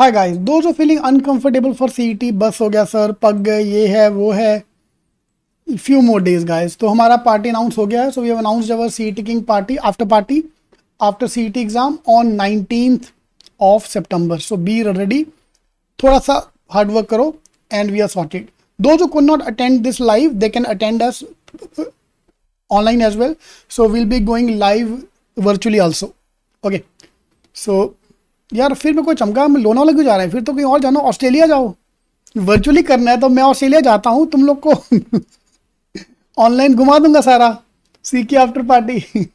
हाय guys जो feeling uncomfortable for CET बस हो गया सर पग गए ये है वो है फ्यू मोर डेज गाइस तो हमारा पार्टी अनाउंस हो गया है so we have announced our CET king party after party after CET exam on nineteen of September so be ready थोड़ा सा हार्डवर्क करो and we are sorted though जो could not attend this live they can attend us online as well so will be going live virtually also okay so यार फिर मैं कोई चमका मैं लोनावाला क्यों जा रहे हैं फिर तो कहीं और जाना ऑस्ट्रेलिया जाओ वर्चुअली करना है तो मैं ऑस्ट्रेलिया जाता हूँ तुम लोग को ऑनलाइन घुमा दूंगा सारा सीखी आफ्टर पार्टी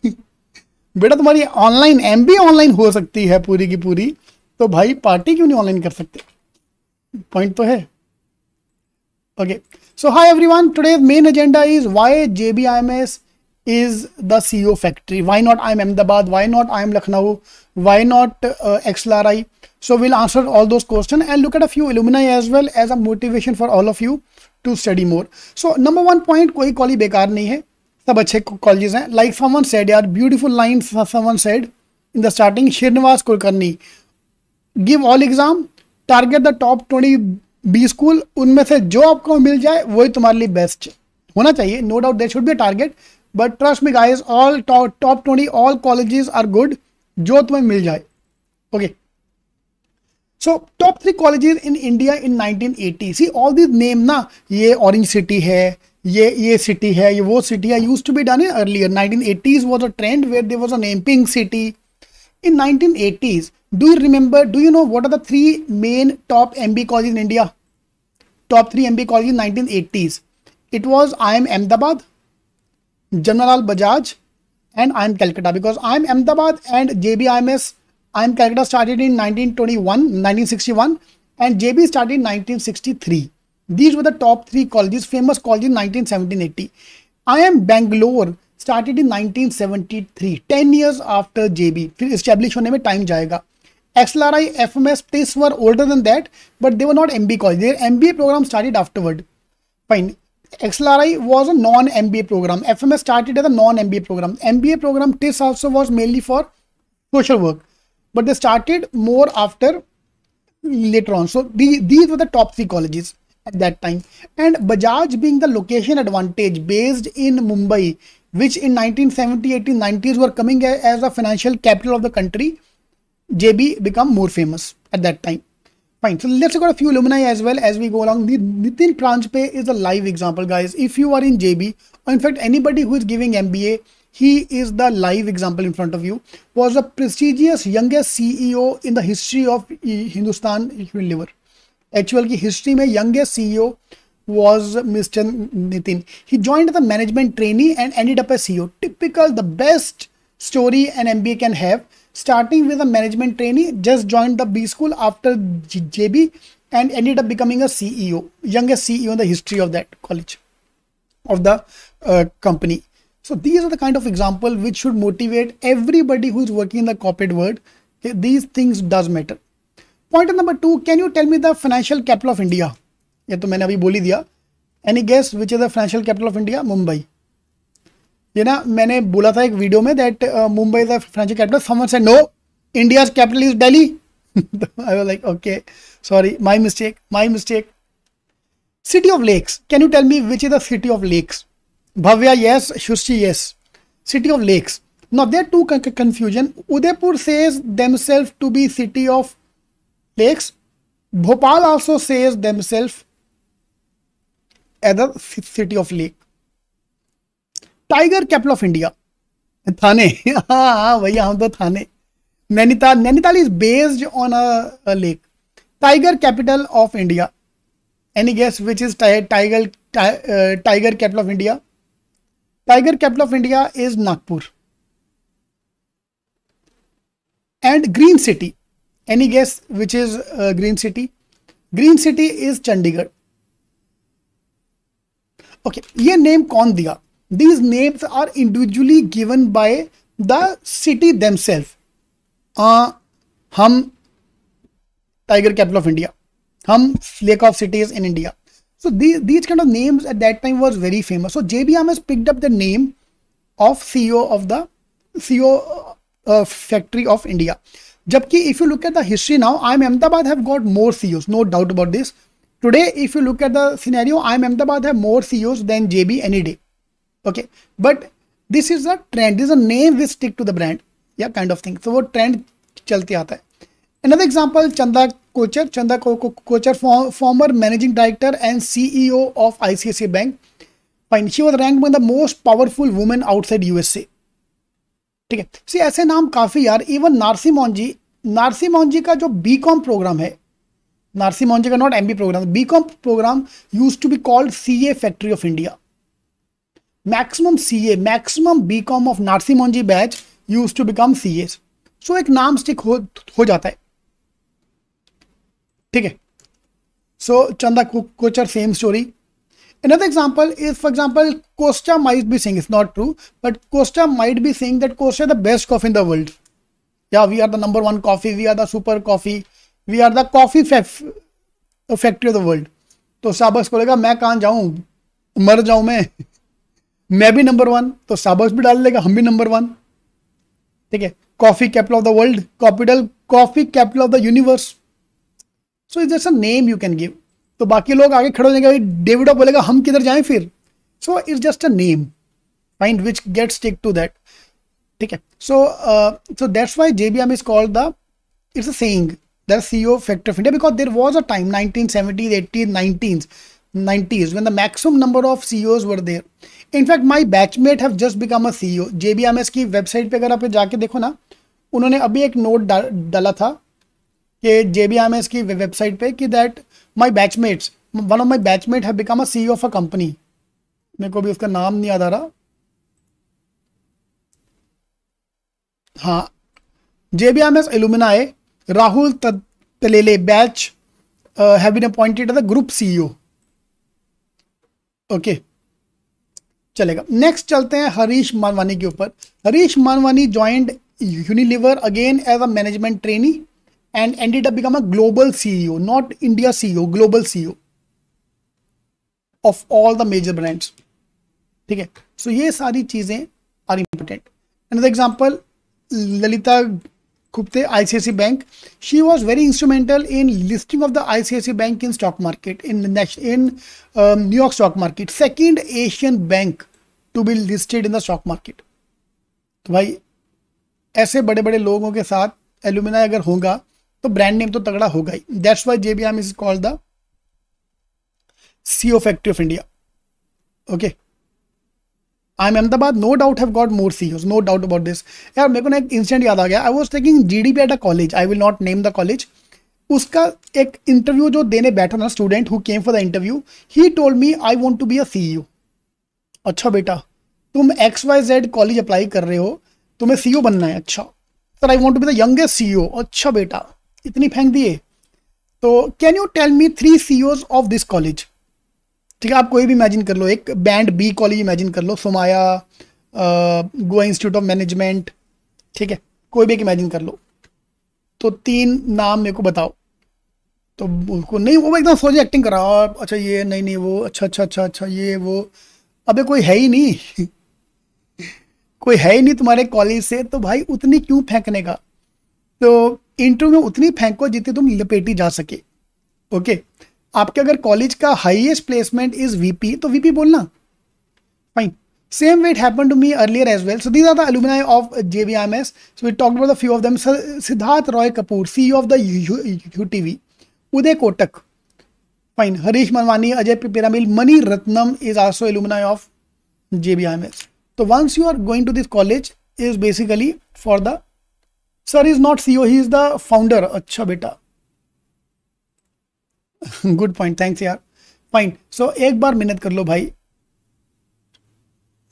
बेटा तुम्हारी ऑनलाइन एम भी ऑनलाइन हो सकती है पूरी की पूरी तो भाई पार्टी क्यों नहीं ऑनलाइन कर सकते पॉइंट तो है okay so hi everyone today main agenda is why J B I M S is the CEO factory. Why not I'm Ahmedabad? Why not I'm Lucknow? Why not uh, XLRI? So we'll answer all those questions and look at a few alumni as well as a motivation for all of you to study more. So number one point, कोई college बेकार नहीं है सब अच्छे colleges हैं like someone said यार beautiful line someone said in the starting Shrinivas Kulkarni give all exam target the top twenty B school उनमें से जो आपको मिल जाए वही तुम्हारे लिए बेस्ट होना चाहिए no doubt there should be target but trust me guys all top twenty all colleges are good जो तुम्हें मिल जाए okay so top three colleges in India in 1980 see all this name ना ये ऑरेंज सिटी है ये ये city है ये वो सिटी है use to be done in earlier 1980s was a trend where there was a name pink city in 1980s do you remember do you know what are the three main top mb colleges in india top 3 mb colleges in 1980s it was iim ahmedabad General Bajaj, and I'm Calcutta because I'm Ahmedabad and JBIMS. I'm Calcutta started in 1921, 1961, and JB started in 1963. These were the top three colleges, famous colleges in 1917, 80 I am Bangalore started in 1973, 10 years after JB. Established establish होने में XLRI, FMS, these were older than that, but they were not MBA college. Their MBA program started afterward. Fine. XLRI was a non-MBA program. FMS started as a non-MBA program. MBA program TIS also was mainly for social work, but they started more after later on. So these, these were the top three colleges at that time. And Bajaj being the location advantage based in Mumbai, which in 1970, 1980s were coming as a financial capital of the country, JB become more famous at that time. Fine. So let's look at a few alumni as well as we go along. Nitin Pranjpe is a live example, guys. If you are in JB, or in fact, anybody who is giving MBA, he is the live example in front of you. Was the prestigious youngest CEO in the history of Hindustan Liver. Actual, history my youngest ceo was Mr. Nitin. He joined the management trainee and ended up as CEO. Typical, the best story an MBA can have starting with a management trainee, just joined the B school after JB and ended up becoming a CEO, youngest CEO in the history of that college, of the uh, company. So these are the kind of example which should motivate everybody who is working in the corporate world. Okay, these things does matter. Point number two, can you tell me the financial capital of India? Any guess which is the financial capital of India? Mumbai. ये ना मैंने बोला था एक video में that Mumbai is the capital समर से no India capital is Delhi I was like okay sorry my mistake my mistake city of lakes can you tell me which is the city of lakes Bhavya yes Shushi yes city of lakes not there two confusion Udaipur says says self to be city of lakes Bhopal also says themselves self at city of lake tiger capital of India Thane हाँ हाँ भैया हाँ, हम तो Thane Nainital Nainital is based on a lake tiger capital of India any guess which is tiger tiger capital of India tiger capital of India is Nagpur and green city any guess which is green city green city is Chandigarh okay ये name कौन दिया These names are individually given by the city themselves. Uh, hum tiger capital of India. Hum lake of cities in India. So these, these kind of names at that time was very famous. So JB has picked up the name of CEO of the CEO uh, uh, factory of India. Jabki, if you look at the history now, I'm Ahmedabad have got more CEOs, no doubt about this. Today, if you look at the scenario, I'm Ahmedabad have more CEOs than JB any day. okay but this is a trend this a name we stick to the brand या kind of thing तो वो trend चलते आता है another example चंदा कोचर चंदा को, को, Kochhar former managing director and CEO of ICIC bank fine she was rank the most powerful women outside USA ठीक है सी ऐसे नाम काफ़ी यार इवन नारसी मोहनजी नारसी मोहनजी का जो बी कॉम प्रोग्राम है नारसी मोहनजी का not M B program B com program use to be called C A factory of India maximum C maximum CA, maximum BCom of Narsi batch use to become C A so एक नाम stick हो हो जाता है ठीक है so Chanda Kochhar same story Another example is, for example, Costa might be saying, it's not true, but Costa might be saying that Costa is the best coffee in the world. Yeah, we are the number one coffee, we are the super coffee, we are the coffee factory of the world. तो साबस बोलेगा मैं कहाँ जाऊँ मर जाऊँ मैं मैं भी नंबर वन तो साबस भी डाल लेगा हम भी नंबर वन ठीक है coffee capital of the world capital coffee capital of the universe so is just a name you can give तो बाकी लोग आगे खड़े हो जाएंगे डेविडो बोलेगा हम किधर जाएं फिर so is just a name find which gets stick to that ठीक है so so that's why J B M is called the it's a saying the C factor of India because there was a time nineteen seventies eighties nineteen 90s when the maximum number of CEOs were there. In fact, my batchmate have just become a CEO. JBMS की website पे अगर आप जाके देखो ना उन्होंने अभी एक नोट डाला था कि JBMS की वेबसाइट पे कि that my batchmates, one of my batchmate have become a CEO of a company. मेरे को भी उसका नाम नहीं याद आ रहा हाँ JBMS alumni Rahul Talele batch uh, have been appointed as the group CEO. Okay चलेगा नेक्स्ट चलते हैं हरीश मानवानी के ऊपर Harish Manwani joined Unilever again as a management trainee and ended up become a global CEO not India CEO global CEO of all the major brands ठीक है so ये सारी चीजें are important and example Lalita Gupte ICIC bank she was very instrumental in listing of the ICIC bank in stock market in in New York stock market second Asian bank to be listed in the stock market तो भाई ऐसे बड़े बड़े लोगों के साथ alumina अगर होगा तो ब्रांड नेम तो तगड़ा होगा ही that's why J B M is called the C O factory of India okay okay. I M Ahmedabad no doubt have got more C no doubt about this यार मेरे को ना एक इंसिडेंट याद आ गया I was taking G D P at a college I will not name the college उसका एक इंटरव्यू जो देने बैठा था student who came for the interview he told me I want to be a CEO अच्छा बेटा तुम X Y Z college apply कर रहे हो तुम्हें सी e बनना है अच्छा sir I want to be the youngest C अच्छा बेटा इतनी फेंक दिए तो can you tell me three C of this college ठीक है आप कोई भी इमेजिन कर लो एक बैंड बी कॉलेज इमेजिन कर लो Somaiya Goa institute of management ठीक है कोई भी एक इमेजिन कर लो तो तीन नाम मेरे को बताओ तो उसको नहीं वो एकदम सोच एक्टिंग करा अच्छा ये नहीं नहीं वो अच्छा अच्छा अच्छा अच्छा ये वो अबे कोई है ही नहीं कोई है ही नहीं तुम्हारे कॉलेज से तो भाई उतनी क्यों फेंकने का तो इंटरव्यू में उतनी फेंको जितनी तुम लपेटी जा सके ओके आपके अगर कॉलेज का हाईएस्ट प्लेसमेंट इज वीपी तो वीपी बोलना fine same wait happen to me earlier as well so these are the alumni of J V M S so we talk about the few of them Siddharth Roy Kapur C of the U T Uday Kotak fine Harish Manwani Ajay Piramal Mani Ratnam is also alumni of J B M S तो once you are going to this college is basically for the sir is not C O he is the founder अच्छा बेटा good point thanks यार fine so so, एक बार मेहनत कर लो भाई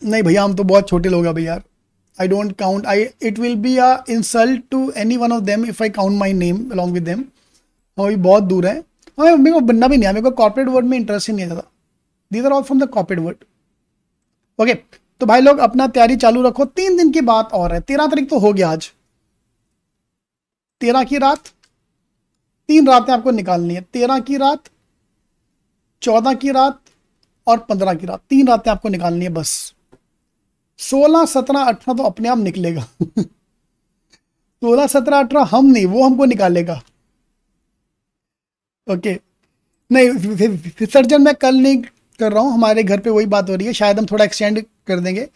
नहीं भैया हम तो बहुत छोटे लोग हैं हाँ भाई यार I don't count I it will be a insult to any one of them if I count my name along with them हम अभी बहुत दूर है हमें हाँ मेरे को बनना भी नहीं है मेरे को कॉर्पोरेट वर्ड में इंटरेस्ट ही नहीं था these are all from the corporate world okay तो भाई लोग अपना तैयारी चालू रखो तीन दिन की बात और है तेरह तारीख तो हो गया आज तेरह की रात तीन रातें आपको निकालनी है तेरह की रात चौदह की रात और पंद्रह की रात तीन रातें आपको निकालनी है बस सोलह सत्रह अठारह तो अपने आप निकलेगा सोलह सत्रह अठारह हम नहीं वो हमको निकालेगा ओके okay. नहीं विसर्जन मैं कल नहीं कर रहा हूँ हमारे घर पे वही बात हो रही है शायद हम थोड़ा एक्सटेंड कर देंगे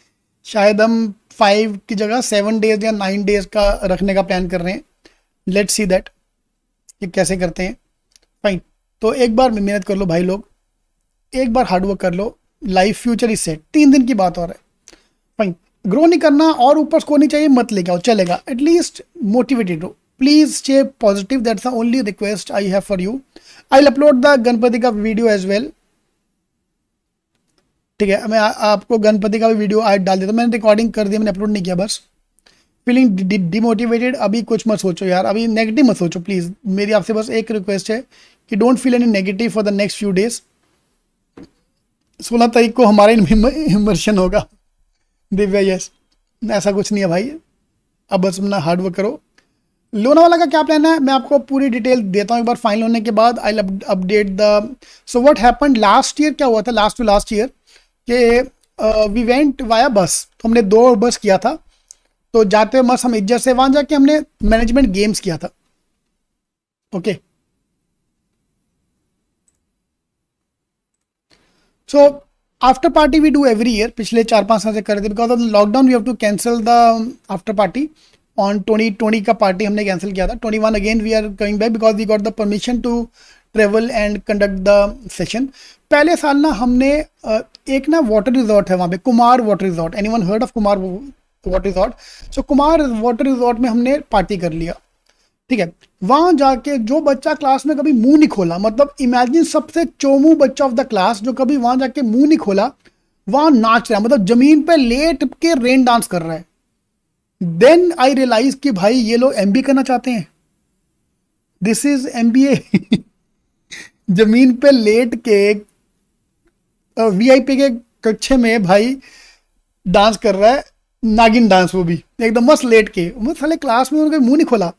शायद हम फाइव की जगह सेवन डेज या नाइन डेज का रखने का प्लान कर रहे हैं लेट सी दैट ये कैसे करते हैं फाइन तो एक बार मेहनत कर लो भाई लोग एक बार हार्डवर्क कर लो लाइफ फ्यूचर इज सेट तीन दिन की बात और है फाइन ग्रो नहीं करना और ऊपर स्कोर नहीं चाहिए मत लेके आओ चलेगा एटलीस्ट मोटिवेटेड रहो please stay positive that's the only request I have for you I upload the Ganpati का वीडियो एज वेल ठीक है मैं आ, आपको गणपति का भी वीडियो आज डाल देता हूँ मैंने रिकॉर्डिंग कर दी मैंने अपलोड नहीं किया बस फीलिंग डिमोटिवेटेड अभी कुछ मत सोचो यार अभी नेगेटिव मत सोचो प्लीज़ मेरी आपसे बस एक रिक्वेस्ट है कि don't feel any negative for the next few days सोलह तारीख को हमारा इमर्शन होगा दिव्या यस ऐसा कुछ नहीं है भाई अब बस अपना हार्डवर्क करो लोनावाला का क्या प्लान है मैं आपको पूरी डिटेल देता हूँ एक बार फाइनल होने के बाद I update the so what happen last year क्या हुआ था लास्ट टू लास्ट ईयर के वी वेंट वाया बस तो हमने दो बस किया था तो जाते हुए मस्त हम इज्जत से वहां जाके हमने मैनेजमेंट गेम्स किया था okay so after party we do every year पिछले चार पांच साल से कर रहे थे because of lockdown we have to cancel the after party on twenty twenty का पार्टी हमने कैंसिल किया था twenty one again we are coming back because we got the permission to travel and conduct the session पहले साल ना हमने एक ना वाटर रिजॉर्ट है वहाँ पे Kumar water resort anyone heard of Kumar water resort so Kumar water resort में हमने पार्टी कर लिया ठीक है वहां जाके जो बच्चा क्लास में कभी मुंह नहीं खोला मतलब इमेजिन सबसे चोमू बच्चा ऑफ द क्लास जो कभी वहां जाके मुंह नहीं खोला वहां नाच रहा है मतलब जमीन पे लेट के रेन डांस कर रहा है देन आई रियलाइज कि भाई ये लोग एम करना चाहते हैं दिस इज एम जमीन पे लेट के पी के कक्षे में भाई डांस कर रहा है नागिन डांस वो भी एकदम मस्त लेट के मत साले क्लास में उन्होंने मुंह नहीं खोला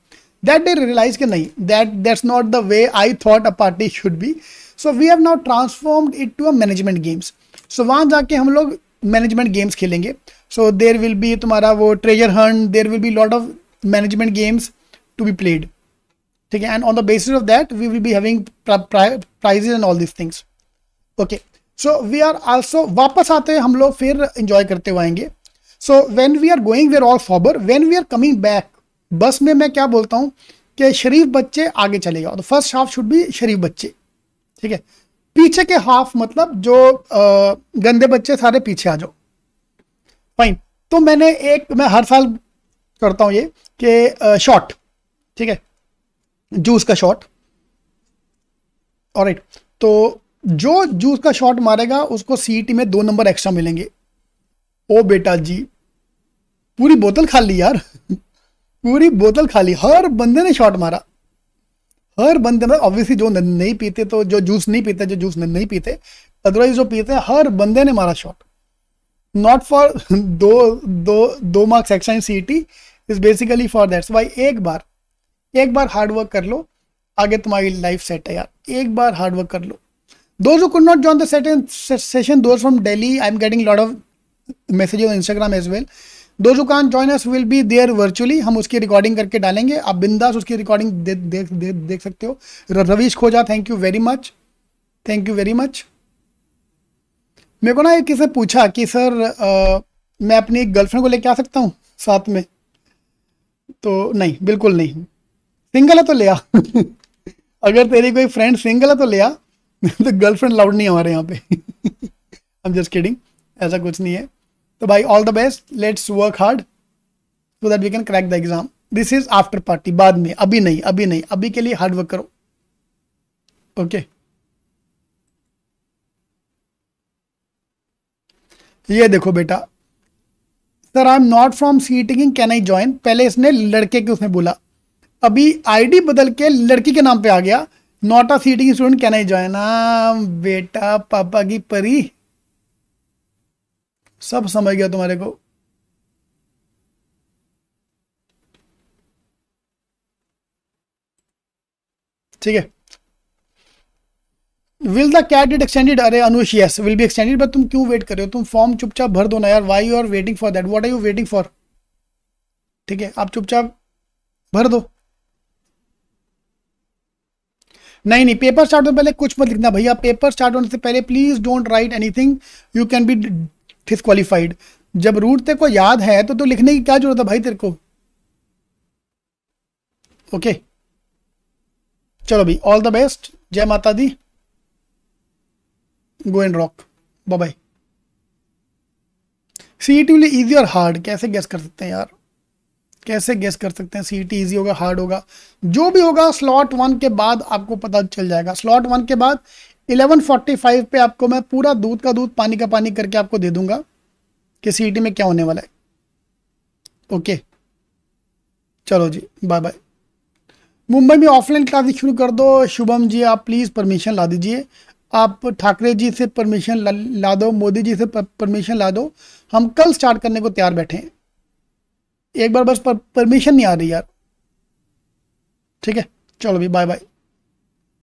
दैट डे रियलाइज के नहीं that that's not the way I thought a party should be so we have now transformed it to a management games so वहाँ जाके हम लोग मैनेजमेंट गेम्स खेलेंगे सो देर विल बी तुम्हारा वो treasure hunt there will be lot of management games to be played ठीक है and on the basis of that we will be having prizes and all this things okay so we are also वापस आते हम लोग फिर enjoy करते हुए आएंगे so when we are going where all फॉबर when we are coming back bus में मैं क्या बोलता हूँ कि शरीफ बच्चे आगे चले जाओ तो फर्स्ट हाफ शुड भी शरीफ बच्चे ठीक है पीछे के हाफ मतलब जो आ, गंदे बच्चे सारे पीछे आ जाओ फाइन तो मैंने एक मैं हर साल करता हूँ ये कि शॉट ठीक है जूस का शॉट और राइट तो जो जूस का शॉट मारेगा उसको सीटी में दो नंबर एक्स्ट्रा मिलेंगे ओ बेटा जी पूरी बोतल खा ली यार पूरी बोतल खा ली हर बंदे ने शॉट मारा हर बंदे मतलब ऑब्वियसली जो नहीं पीते तो जो जूस नहीं पीते जो जूस नहीं पीते अदरवाइज जो पीते हर बंदे ने मारा शॉट नॉट फॉर दो दो दो marks action C T is basically for that's भाई एक बार एक बार हार्ड वर्क कर लो आगे तुम्हारी लाइफ सेट है यार एक बार हार्ड वर्क कर लो those who could not join the set session those from daily I am getting lot of message on Instagram as well दो जो can join us will be there virtually हम उसकी recording करके डालेंगे आप बिंदास उसकी रिकॉर्डिंग दे, दे, दे, देख सकते हो रवीश खोजा thank you very much thank you very much मेरे को ना एक किसी पूछा कि सर आ, मैं अपनी गर्लफ्रेंड को लेके आ सकता हूँ साथ में तो नहीं बिल्कुल नहीं सिंगल है तो ले आ अगर तेरी कोई फ्रेंड सिंगल है तो ले आ तो गर्लफ्रेंड लाउड नहीं हमारे यहाँ पे हम जस्ट किडिंग ऐसा कुछ नहीं है तो भाई all the best let's work hard so that we can crack the exam this is after party बाद में अभी नहीं अभी नहीं अभी के लिए हार्ड वर्क करो ओके okay. ये देखो बेटा sir I am not from sitting can I join पहले इसने लड़के के उसने बोला अभी आईडी बदल के लड़की के नाम पे आ गया not a sitting student can I join बेटा पापा की परी सब समझ गया तुम्हारे को ठीक है will the cat it extended अरे Anush yes will be extended but तुम क्यों वेट कर रहे हो तुम फॉर्म चुपचाप भर दो ना यार why you are waiting for that what are you waiting for ठीक है आप चुपचाप भर दो नहीं नहीं पेपर स्टार्ट होने पहले कुछ मत लिखना भैया पेपर स्टार्ट होने से पहले please don't write anything you can be disqualified जब रूट तेरे को याद है तो तो लिखने की क्या जरूरत है भाई तेरे को ओके okay. चलो भाई ऑल द बेस्ट जय माता दी go and rock bye CET easy और हार्ड कैसे गेस कर सकते हैं यार कैसे गेस कर सकते हैं सीईटी इजी होगा हार्ड होगा जो भी होगा स्लॉट वन के बाद आपको पता चल जाएगा स्लॉट वन के बाद 11:45 पे आपको मैं पूरा दूध का दूध पानी का पानी करके आपको दे दूंगा कि सीईटी में क्या होने वाला है ओके चलो जी बाय बाय मुंबई में ऑफलाइन क्लासेस शुरू कर दो शुभम जी आप प्लीज़ परमिशन ला दीजिए आप ठाकरे जी से परमिशन ला, ला दो मोदी जी से परमिशन ला दो हम कल स्टार्ट करने को तैयार बैठे हैं एक बार बस परमिशन नहीं आ रही यार ठीक है चलो भाई बाय बाय